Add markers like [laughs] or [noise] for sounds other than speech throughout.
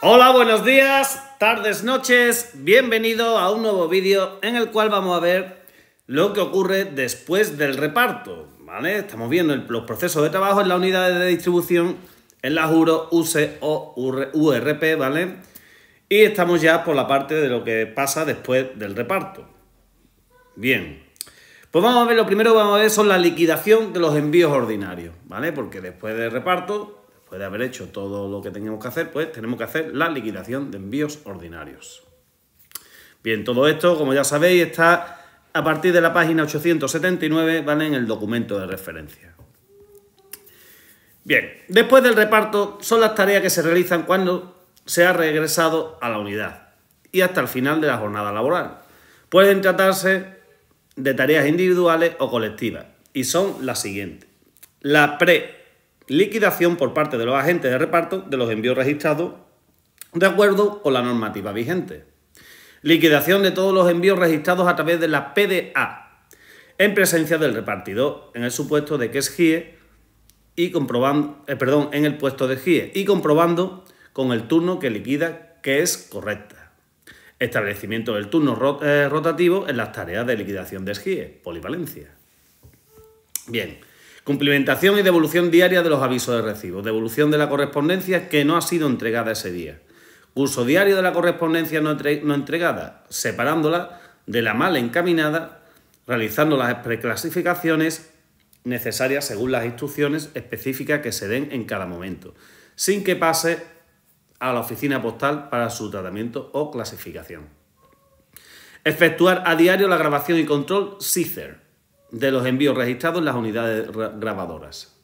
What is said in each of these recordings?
Hola, buenos días, tardes, noches, bienvenido a un nuevo vídeo en el cual vamos a ver lo que ocurre después del reparto, ¿vale? Estamos viendo los procesos de trabajo en las unidades de distribución, en la Juro e, o URP, ¿vale? Y estamos ya por la parte de lo que pasa después del reparto. Bien, pues vamos a ver, lo primero que vamos a ver son la liquidación de los envíos ordinarios, ¿vale? Porque después del reparto después de haber hecho todo lo que tenemos que hacer, pues tenemos que hacer la liquidación de envíos ordinarios. Bien, todo esto, como ya sabéis, está a partir de la página 879, ¿vale? En el documento de referencia. Bien, después del reparto son las tareas que se realizan cuando se ha regresado a la unidad y hasta el final de la jornada laboral. Pueden tratarse de tareas individuales o colectivas y son las siguientes. La pre liquidación por parte de los agentes de reparto de los envíos registrados de acuerdo con la normativa vigente. Liquidación de todos los envíos registrados a través de la PDA en presencia del repartidor en el supuesto de que es GIE y comprobando, eh, perdón, en el puesto de GIE y comprobando con el turno que liquida que es correcta. Establecimiento del turno eh, rotativo en las tareas de liquidación de GIE. polivalencia. Bien. Cumplimentación y devolución diaria de los avisos de recibo. Devolución de la correspondencia que no ha sido entregada ese día. Curso diario de la correspondencia no, entregada, separándola de la mal encaminada, realizando las preclasificaciones necesarias según las instrucciones específicas que se den en cada momento, sin que pase a la oficina postal para su tratamiento o clasificación. Efectuar a diario la grabación y control CICER de los envíos registrados en las unidades grabadoras.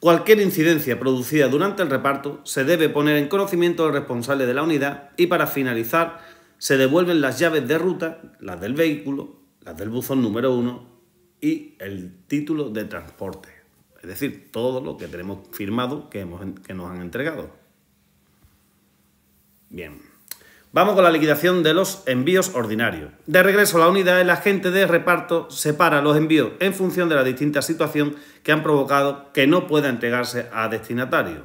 Cualquier incidencia producida durante el reparto se debe poner en conocimiento del responsable de la unidad y para finalizar se devuelven las llaves de ruta, las del vehículo, las del buzón número 1 y el título de transporte. Es decir, todo lo que tenemos firmado que, hemos, que nos han entregado. Bien. Vamos con la liquidación de los envíos ordinarios. De regreso a la unidad, el agente de reparto separa los envíos en función de la distinta situación que han provocado que no pueda entregarse a destinatario.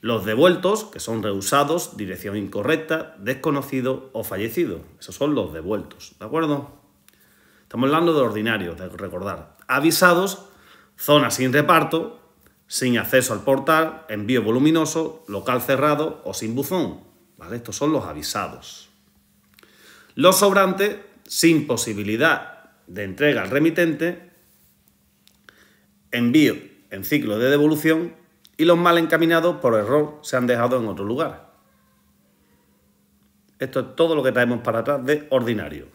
Los devueltos, que son rehusados, dirección incorrecta, desconocido o fallecido. Esos son los devueltos, ¿de acuerdo? Estamos hablando de ordinarios, de recordar. Avisados, zona sin reparto, sin acceso al portal, envío voluminoso, local cerrado o sin buzón. Estos son los avisados. Los sobrantes, sin posibilidad de entrega al remitente, envío en ciclo de devolución y los mal encaminados por error se han dejado en otro lugar. Esto es todo lo que traemos para atrás de ordinario.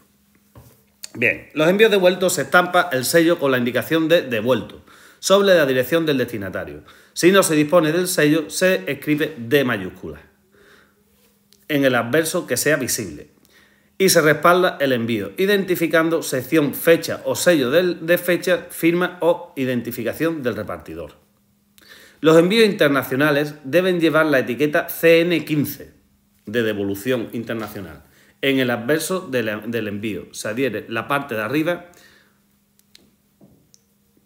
Bien, los envíos devueltos se estampa el sello con la indicación de devuelto sobre la dirección del destinatario. Si no se dispone del sello, se escribe de mayúscula en el adverso que sea visible. Y se respalda el envío, identificando sección, fecha o sello de fecha, firma o identificación del repartidor. Los envíos internacionales deben llevar la etiqueta CN15 de devolución internacional. En el adverso del, envío se adhiere la parte de arriba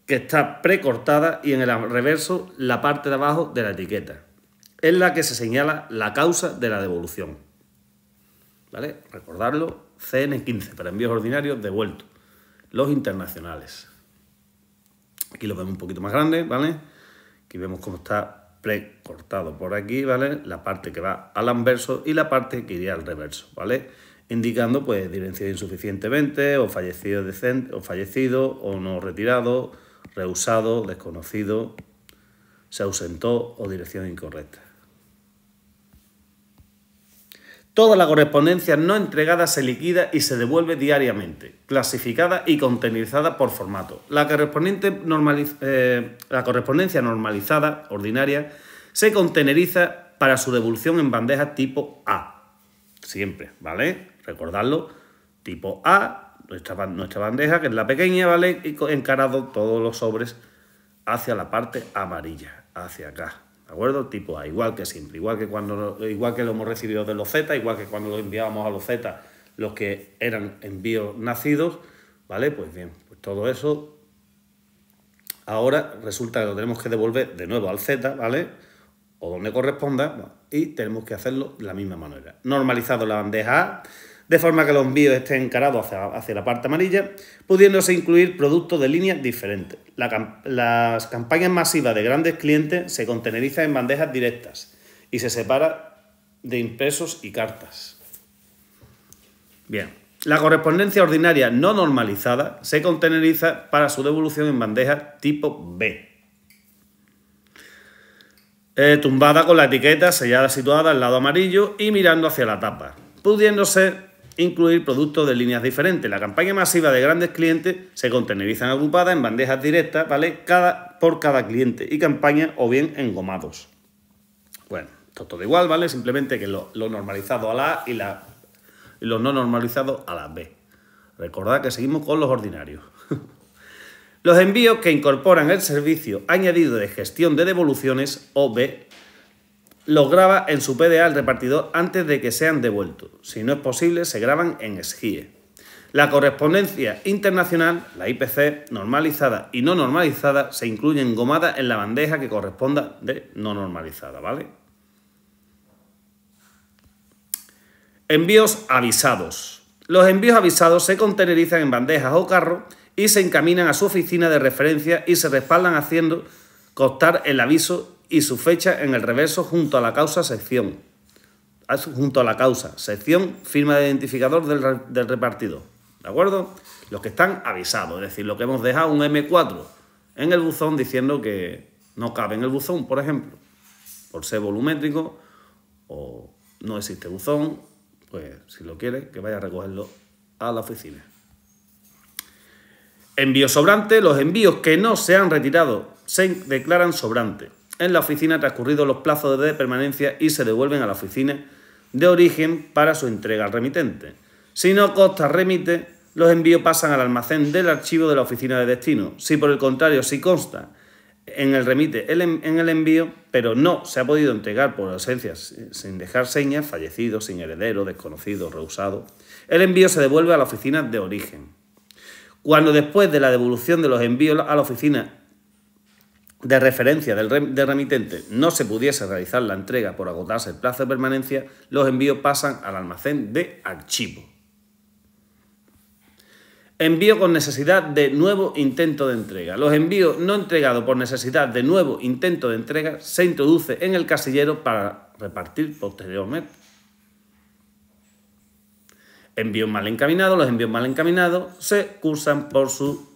que está precortada y en el reverso la parte de abajo de la etiqueta. Es la que se señala la causa de la devolución. ¿Vale? Recordarlo, CN15, para envíos ordinarios devuelto. Los internacionales. Aquí lo vemos un poquito más grande, ¿vale? Aquí vemos cómo está precortado por aquí, ¿vale? La parte que va al anverso y la parte que iría al reverso, ¿vale? Indicando, pues, dirección insuficientemente, o fallecido, decente, o fallecido, o no retirado, rehusado, desconocido, se ausentó o dirección incorrecta. Toda la correspondencia no entregada se liquida y se devuelve diariamente, clasificada y contenerizada por formato. Eh, la, correspondencia normalizada, ordinaria, se conteneriza para su devolución en bandeja tipo A. Siempre, ¿vale? Recordadlo, tipo A, nuestra, nuestra bandeja, que es la pequeña, ¿vale? Y encarado todos los sobres hacia la parte amarilla, hacia acá, ¿De acuerdo? Tipo A, igual que siempre, igual que, cuando, igual que lo hemos recibido de los Z, igual que cuando lo enviábamos a los Z, los que eran envíos nacidos, ¿vale? Pues bien, pues todo eso ahora resulta que lo tenemos que devolver de nuevo al Z, ¿vale? O donde corresponda, y tenemos que hacerlo de la misma manera. Normalizado la bandeja de forma que los envíos estén encarados hacia, la parte amarilla, pudiéndose incluir productos de líneas diferentes. las campañas masivas de grandes clientes se contenerizan en bandejas directas y se separa de impresos y cartas. Bien, la correspondencia ordinaria no normalizada se conteneriza para su devolución en bandeja tipo B. Eh, tumbada con la etiqueta sellada situada al lado amarillo y mirando hacia la tapa, pudiéndose incluir productos de líneas diferentes. La campaña masiva de grandes clientes se contenerizan agrupadas en bandejas directas, ¿vale? Cada, por cada cliente y campaña o bien engomados. Bueno, todo, todo igual, ¿vale? Simplemente que lo, normalizado a la A y, la, y lo no normalizado a la B. Recordad que seguimos con los ordinarios. [laughs] Los envíos que incorporan el servicio añadido de gestión de devoluciones o B los graba en su PDA al repartidor antes de que sean devueltos. Si no es posible, se graban en SGIE. La correspondencia internacional, la IPC, normalizada y no normalizada, se incluye engomada en la bandeja que corresponda de no normalizada, ¿vale? Envíos avisados. Los envíos avisados se contenerizan en bandejas o carros y se encaminan a su oficina de referencia y se respaldan haciendo costar el aviso y su fecha en el reverso junto a la causa sección. Ah, junto a la causa, sección, firma de identificador del, del ¿De acuerdo? Los que están avisados, es decir, lo que hemos dejado un M4 en el buzón diciendo que no cabe en el buzón, por ejemplo, por ser volumétrico o no existe buzón, pues si lo quiere, que vaya a recogerlo a la oficina. Envío sobrante, los envíos que no se han retirado se declaran sobrante en la oficina transcurridos los plazos de permanencia y se devuelven a la oficina de origen para su entrega al remitente. Si no consta remite, los envíos pasan al almacén del archivo de la oficina de destino. Si por el contrario, si consta en el remite en, el envío, pero no se ha podido entregar por ausencia sin dejar señas, fallecido, sin heredero, desconocido, rehusado, el envío se devuelve a la oficina de origen. Cuando después de la devolución de los envíos a la oficina de referencia del, remitente no se pudiese realizar la entrega por agotarse el plazo de permanencia, los envíos pasan al almacén de archivo. Envío con necesidad de nuevo intento de entrega. Los envíos no entregados por necesidad de nuevo intento de entrega se introduce en el casillero para repartir posteriormente. Envío mal encaminado. Los envíos mal encaminados se cursan por su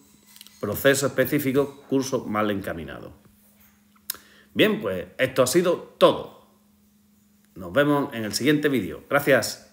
proceso específico, curso mal encaminado. Bien, pues esto ha sido todo. Nos vemos en el siguiente vídeo. Gracias.